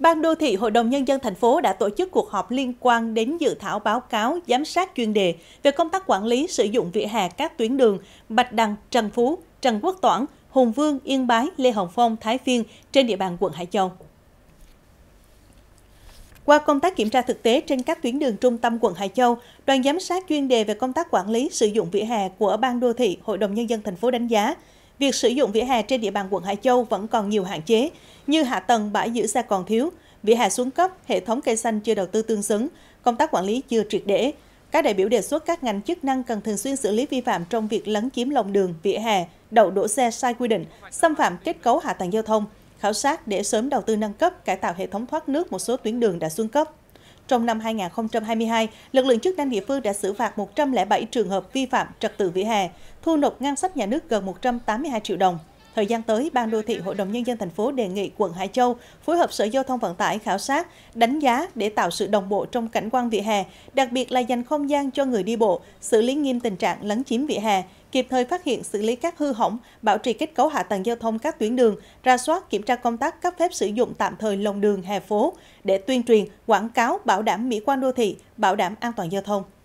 Ban đô thị Hội đồng Nhân dân thành phố đã tổ chức cuộc họp liên quan đến dự thảo báo cáo giám sát chuyên đề về công tác quản lý sử dụng vỉa hè các tuyến đường Bạch Đằng, Trần Phú, Trần Quốc Toản, Hùng Vương, Yên Bái, Lê Hồng Phong, Thái Phiên trên địa bàn quận Hải Châu. Qua công tác kiểm tra thực tế trên các tuyến đường trung tâm quận Hải Châu, đoàn giám sát chuyên đề về công tác quản lý sử dụng vỉa hè của Ban đô thị Hội đồng Nhân dân thành phố đánh giá, việc sử dụng vỉa hè trên địa bàn quận Hải Châu vẫn còn nhiều hạn chế, như hạ tầng bãi giữ xe còn thiếu, vỉa hè xuống cấp, hệ thống cây xanh chưa đầu tư tương xứng, công tác quản lý chưa triệt để. Các đại biểu đề xuất các ngành chức năng cần thường xuyên xử lý vi phạm trong việc lấn chiếm lòng đường, vỉa hè, đậu đổ xe sai quy định, xâm phạm kết cấu hạ tầng giao thông, khảo sát để sớm đầu tư nâng cấp, cải tạo hệ thống thoát nước một số tuyến đường đã xuống cấp. Trong năm 2022, lực lượng chức năng địa phương đã xử phạt 107 trường hợp vi phạm trật tự vỉa hè, thu nộp ngân sách nhà nước gần 182 triệu đồng. Thời gian tới, Ban đô thị Hội đồng Nhân dân thành phố đề nghị quận Hải Châu phối hợp Sở Giao thông Vận tải khảo sát, đánh giá để tạo sự đồng bộ trong cảnh quan vỉa hè, đặc biệt là dành không gian cho người đi bộ, xử lý nghiêm tình trạng lấn chiếm vỉa hè, kịp thời phát hiện xử lý các hư hỏng, bảo trì kết cấu hạ tầng giao thông các tuyến đường, ra soát kiểm tra công tác cấp phép sử dụng tạm thời lòng đường hè phố để tuyên truyền, quảng cáo bảo đảm mỹ quan đô thị, bảo đảm an toàn giao thông.